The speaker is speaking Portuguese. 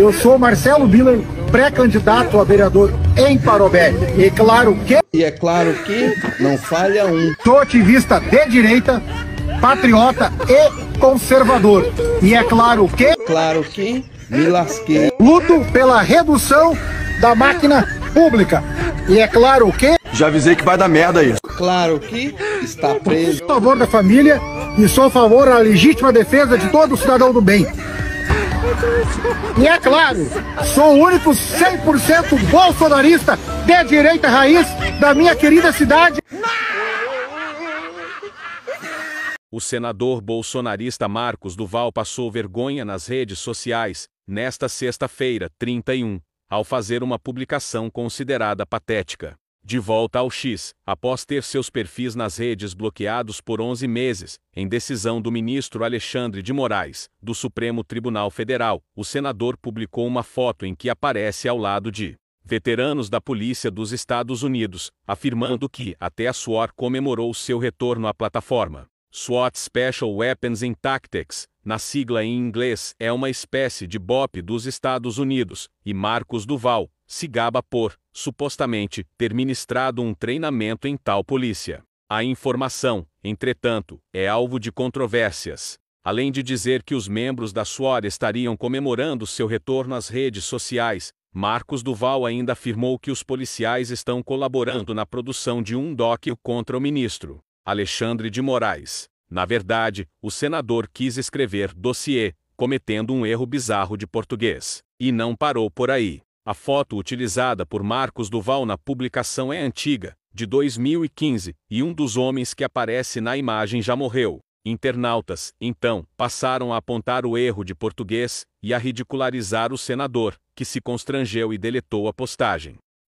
Eu sou Marcelo Miller, pré-candidato a vereador em Parobé. E é claro que. E é claro que não falha um. Sou ativista de direita, patriota e conservador. E é claro que. Claro que me lasquei. Luto pela redução da máquina pública. E é claro que. Já avisei que vai dar merda isso. Claro que está preso. Sou a favor da família e sou a favor da legítima defesa de todo cidadão do bem. E é claro, sou o único 100% bolsonarista de direita raiz da minha querida cidade. O senador bolsonarista Marcos Duval passou vergonha nas redes sociais, nesta sexta-feira, 31, ao fazer uma publicação considerada patética. De volta ao X, após ter seus perfis nas redes bloqueados por 11 meses, em decisão do ministro Alexandre de Moraes, do Supremo Tribunal Federal, o senador publicou uma foto em que aparece ao lado de veteranos da polícia dos Estados Unidos, afirmando que até a SWOR comemorou seu retorno à plataforma. SWAT Special Weapons and Tactics, na sigla em inglês, é uma espécie de BOP dos Estados Unidos, e Marcos Duval se gaba por supostamente, ter ministrado um treinamento em tal polícia. A informação, entretanto, é alvo de controvérsias. Além de dizer que os membros da SWOR estariam comemorando seu retorno às redes sociais, Marcos Duval ainda afirmou que os policiais estão colaborando na produção de um doc contra o ministro, Alexandre de Moraes. Na verdade, o senador quis escrever dossiê, cometendo um erro bizarro de português. E não parou por aí. A foto utilizada por Marcos Duval na publicação é antiga, de 2015, e um dos homens que aparece na imagem já morreu. Internautas, então, passaram a apontar o erro de português e a ridicularizar o senador, que se constrangeu e deletou a postagem.